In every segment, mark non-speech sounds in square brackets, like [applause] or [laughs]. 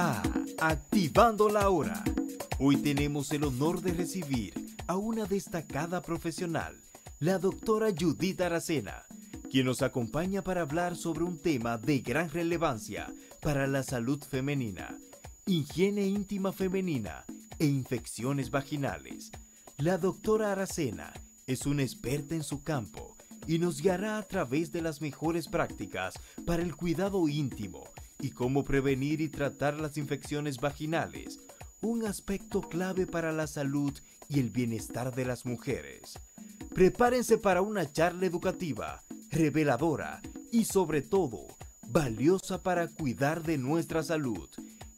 a Activando la Hora. Hoy tenemos el honor de recibir a una destacada profesional, la doctora Judith Aracena, quien nos acompaña para hablar sobre un tema de gran relevancia para la salud femenina, higiene íntima femenina e infecciones vaginales. La doctora Aracena es una experta en su campo y nos guiará a través de las mejores prácticas para el cuidado íntimo y cómo prevenir y tratar las infecciones vaginales, un aspecto clave para la salud y el bienestar de las mujeres. Prepárense para una charla educativa, reveladora y sobre todo, valiosa para cuidar de nuestra salud.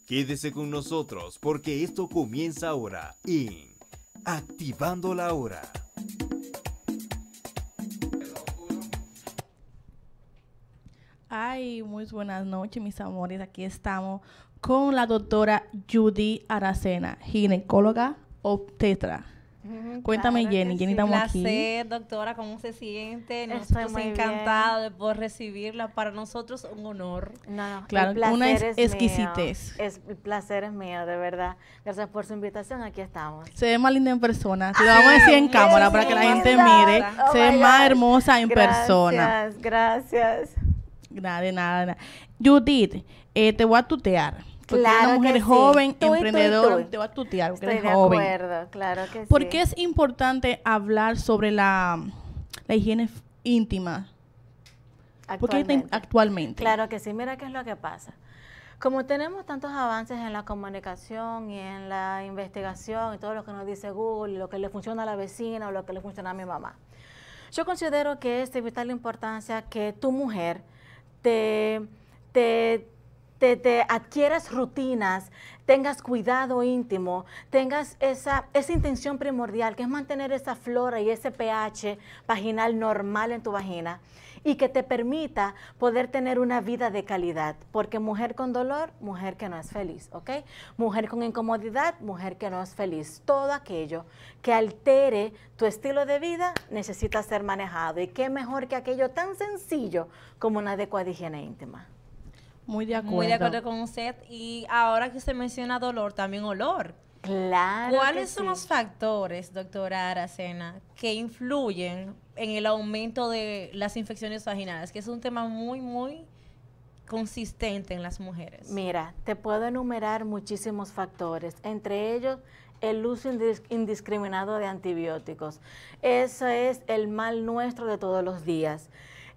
Quédese con nosotros porque esto comienza ahora en Activando la Hora. Ay, muy buenas noches, mis amores. Aquí estamos con la doctora Judy Aracena, ginecóloga obtetra. Mm, Cuéntame, Jenny. Jenny, estamos aquí. Un placer, doctora. ¿Cómo se siente? Nosotros encantados de poder recibirla. Para nosotros, un honor. No, Claro, una es, exquisitez. Es, el placer es mío, de verdad. Gracias por su invitación. Aquí estamos. Se ve más linda en persona. Se lo vamos a decir en cámara para que la gente mire. Oh se ve más hermosa en persona. Gracias, gracias. Nada nada. nada. Judith, eh, te voy a tutear. Porque claro una mujer joven, emprendedora, te voy a tutear porque Estoy de joven. Acuerdo, claro que ¿Por qué es importante hablar sobre la, higiene íntima? Actualmente. actualmente. Claro que sí, mira qué es lo que pasa. Como tenemos tantos avances en la comunicación y en la investigación y todo lo que nos dice Google, y lo que le funciona a la vecina o lo que le funciona a mi mamá, yo considero que es de vital importancia que tu mujer te, te te, adquieras rutinas, tengas cuidado íntimo, tengas esa, esa intención primordial que es mantener esa flora y ese pH vaginal normal en tu vagina y que te permita poder tener una vida de calidad, porque mujer con dolor, mujer que no es feliz, ¿ok? Mujer con incomodidad, mujer que no es feliz. Todo aquello que altere tu estilo de vida necesita ser manejado y qué mejor que aquello tan sencillo como una adecuada higiene íntima. Muy de acuerdo. Muy de acuerdo con usted. Y ahora que se menciona dolor, también olor. Claro. ¿Cuáles son los factores, doctora Aracena, que influyen en el aumento de las infecciones vaginales? Que es un tema muy, muy consistente en las mujeres. Mira, te puedo enumerar muchísimos factores, entre ellos el uso indiscriminado de antibióticos. Ese es el mal nuestro de todos los días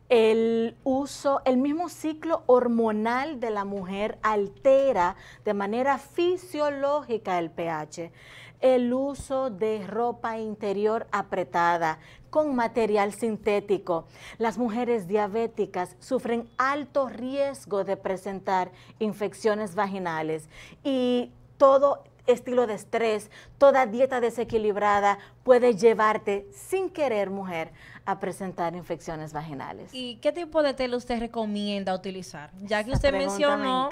el uso, el mismo ciclo hormonal de la mujer altera de manera fisiológica el pH. El uso de ropa interior apretada con material sintético. Las mujeres diabéticas sufren alto riesgo de presentar infecciones vaginales y todo estilo de estrés, toda dieta desequilibrada puede llevarte sin querer, mujer, a presentar infecciones vaginales. ¿Y qué tipo de tela usted recomienda utilizar? Ya que usted mencionó,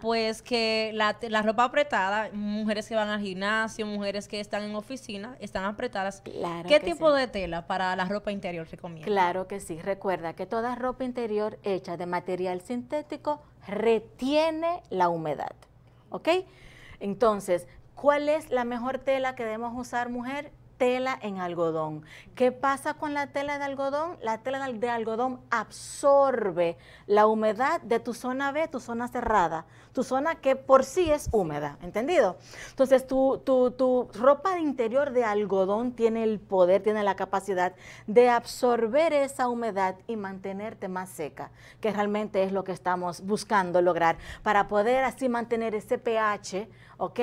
pues que la, ropa apretada, mujeres que van al gimnasio, mujeres que están en oficina, están apretadas. ¿Qué tipo de tela para la ropa interior recomienda? Claro que sí. Recuerda que toda ropa interior hecha de material sintético retiene la humedad. ¿Ok? Entonces, ¿cuál es la mejor tela que debemos usar, mujer? tela en algodón. ¿Qué pasa con la tela de algodón? La tela de algodón absorbe la humedad de tu zona B, tu zona cerrada, tu zona que por sí es húmeda, ¿entendido? Entonces tu, tu, ropa de interior de algodón tiene el poder, tiene la capacidad de absorber esa humedad y mantenerte más seca, que realmente es lo que estamos buscando lograr, para poder así mantener ese pH, ¿ok?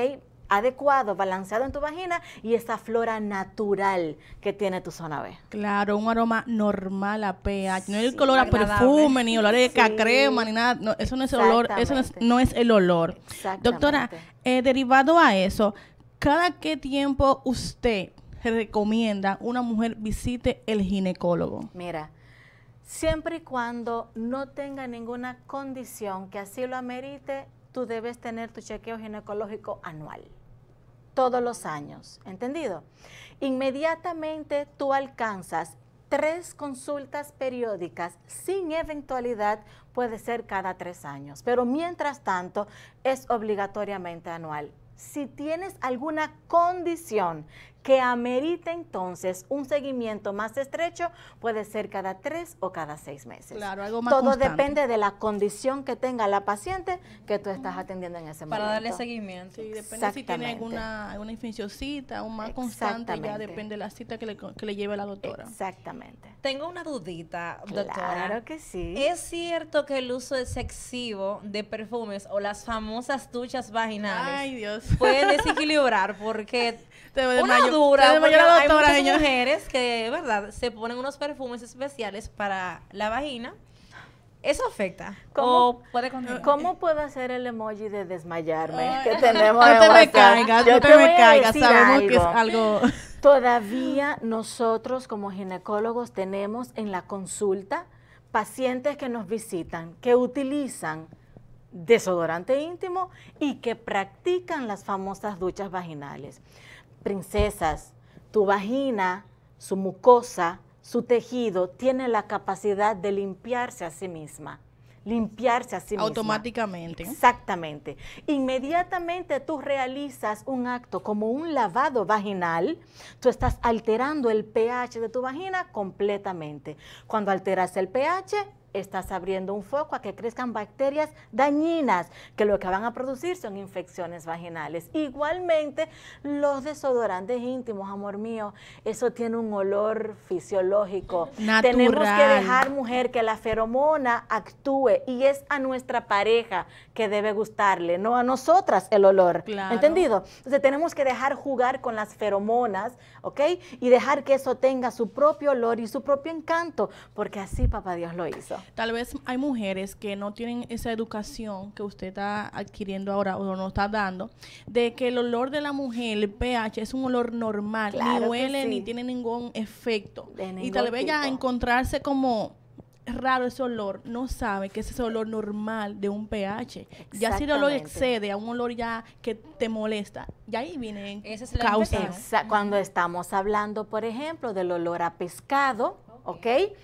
adecuado, balanceado en tu vagina y esa flora natural que tiene tu zona B. Claro, un aroma normal a pH, no es el color a perfume, ni olor de crema, ni nada, eso no es el olor, eso no es, el olor. Doctora, eh, derivado a eso, ¿cada qué tiempo usted recomienda una mujer visite el ginecólogo? Mira, siempre y cuando no tenga ninguna condición que así lo amerite tú debes tener tu chequeo ginecológico anual, todos los años, ¿entendido? Inmediatamente tú alcanzas tres consultas periódicas, sin eventualidad, puede ser cada tres años, pero mientras tanto es obligatoriamente anual. Si tienes alguna condición que amerita entonces un seguimiento más estrecho, puede ser cada tres o cada seis meses. Claro, algo más Todo depende de la condición que tenga la paciente que tú estás atendiendo en ese momento. Para darle seguimiento. Y depende si tiene alguna, alguna o más constante, ya depende de la cita que le, que le lleve la doctora. Exactamente. Tengo una dudita, doctora. Claro que sí. ¿Es cierto que el uso excesivo de perfumes o las famosas duchas vaginales Ay, puede [laughs] desequilibrar? Porque Te hay muchas mujeres que, ¿verdad? Se ponen unos perfumes especiales para la vagina. Eso afecta. ¿Cómo, puedo hacer el emoji de desmayarme que tenemos No te me caiga, te, me caiga. Sabemos que es algo... [laughs] Todavía nosotros como ginecólogos tenemos en la consulta pacientes que nos visitan, que utilizan desodorante íntimo y que practican las famosas duchas vaginales princesas, tu vagina, su mucosa, su tejido, tiene la capacidad de limpiarse a sí misma limpiarse a sí misma. Automáticamente. Exactamente. Inmediatamente tú realizas un acto como un lavado vaginal, tú estás alterando el pH de tu vagina completamente. Cuando alteras el pH, estás abriendo un foco a que crezcan bacterias dañinas, que lo que van a producir son infecciones vaginales. Igualmente, los desodorantes íntimos, amor mío, eso tiene un olor fisiológico. Tenemos que dejar, mujer, que la feromona actúe y es a nuestra pareja que debe gustarle, no a nosotras el olor. ¿Entendido? Entonces, tenemos que dejar jugar con las feromonas, ¿ok? Y dejar que eso tenga su propio olor y su propio encanto, porque así papá Dios lo hizo. Tal vez hay mujeres que no tienen esa educación que usted está adquiriendo ahora o no está dando, de que el olor de la mujer, el pH, es un olor normal, ni huele ni tiene ningún efecto. y tal vez ya encontrarse como raro ese olor, no sabe que es ese olor normal de un pH. Ya si el olor excede a un olor ya que te molesta, ya ahí vienen es causas. Cuando estamos hablando, por ejemplo, del olor a pescado, ¿ok? Que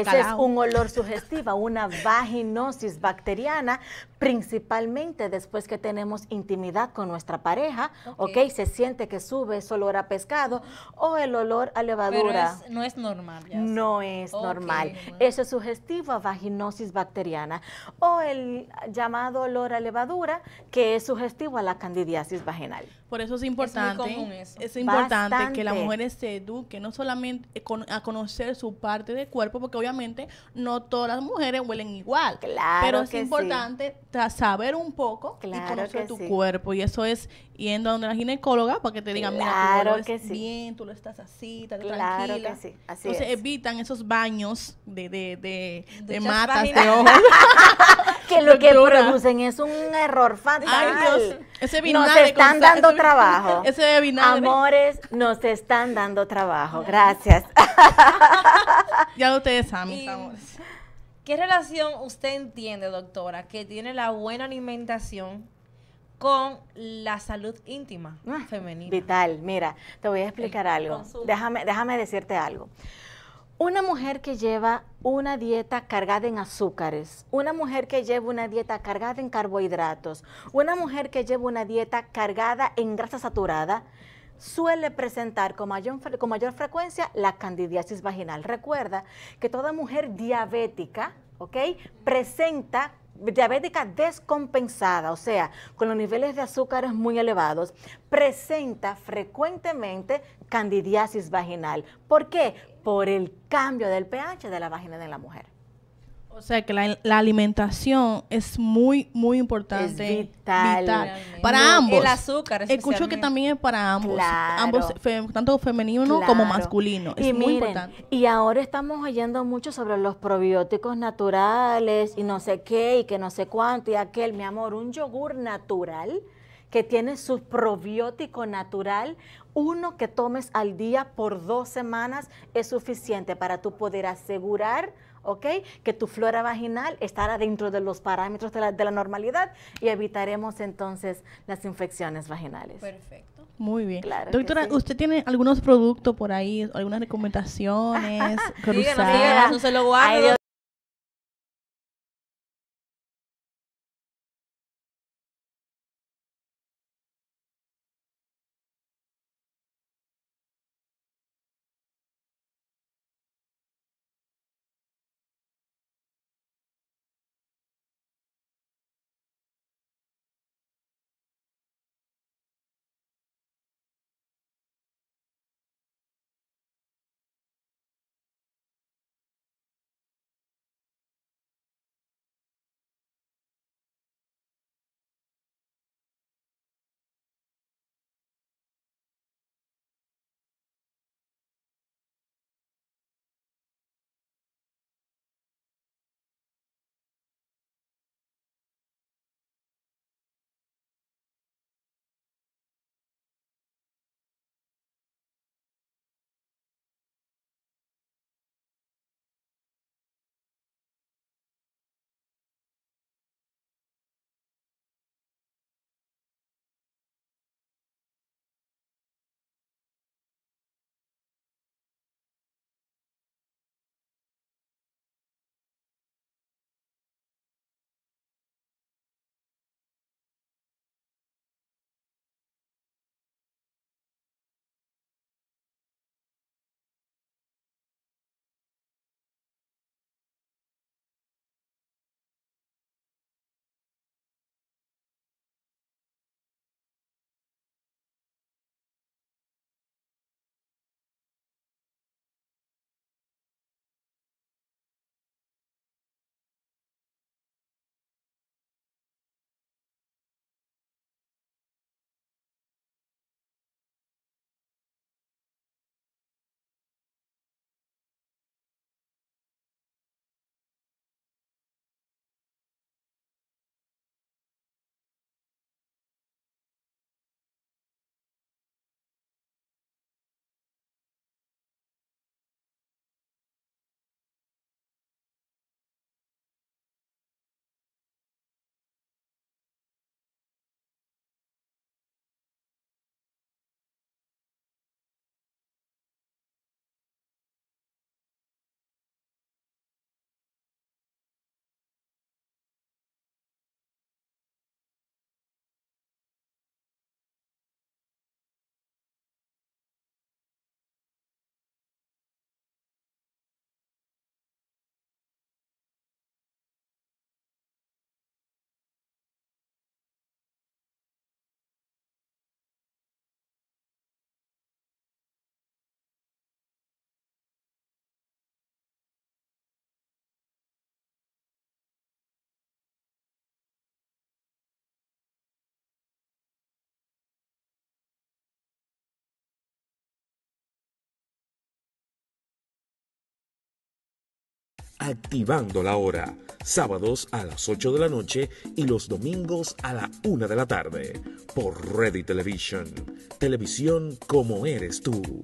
ese es un olor sugestivo, una vaginosis bacteriana, principalmente después que tenemos intimidad con nuestra pareja, ¿ok? Se siente que sube ese olor a pescado o el olor a levadura. no es normal. no es normal. Eso es sugestivo a vaginosis bacteriana o el llamado olor a levadura que es sugestivo a la candidiasis vaginal. Por eso es importante, es, importante que las mujeres se eduquen, no solamente eh, a conocer su parte del cuerpo, porque obviamente no todas las mujeres huelen igual. Claro pero es importante saber un poco de y conocer tu cuerpo. Y eso es yendo a donde la ginecóloga para que te diga, mira, tú lo bien, tú lo estás así, estás tranquila. Que Entonces evitan esos baños de, de, de, de matas, de ojos. [laughs] que lo que producen es un error fácil. Ay, Dios ese nos están dando trabajo. [laughs] Ese binario. Amores, nos están dando trabajo. Gracias. [laughs] ya ustedes saben, ¿Qué relación usted entiende, doctora, que tiene la buena alimentación con la salud íntima ah, femenina? Vital. Mira, te voy a explicar algo. Déjame, déjame decirte algo. Una mujer que lleva una dieta cargada en azúcares, una mujer que lleva una dieta cargada en carbohidratos, una mujer que lleva una dieta cargada en grasa saturada, suele presentar con mayor, con mayor frecuencia la candidiasis vaginal. Recuerda que toda mujer diabética, ¿ok? Presenta diabética descompensada, o sea, con los niveles de azúcares muy elevados, presenta frecuentemente candidiasis vaginal. ¿Por qué? por el cambio del pH de la vagina de la mujer. O sea que la, alimentación es muy, muy importante. Es vital. Para ambos. El azúcar. Escucho que también es para ambos. Ambos, tanto femenino como masculino. Es muy importante. Y ahora estamos oyendo mucho sobre los probióticos naturales y no sé qué y que no sé cuánto y aquel, mi amor, un yogur natural que tiene su probiótico natural, uno que tomes al día por dos semanas es suficiente para tú poder asegurar ¿ok? Que tu flora vaginal estará dentro de los parámetros de la, normalidad y evitaremos entonces las infecciones vaginales. Perfecto. Muy bien. Doctora, ¿usted tiene algunos productos por ahí, algunas recomendaciones? [laughs] Díganos, Sí, no se lo guardo. activando la hora, sábados a las 8 de la noche y los domingos a la 1 de la tarde, por Ready Television, televisión como eres tú.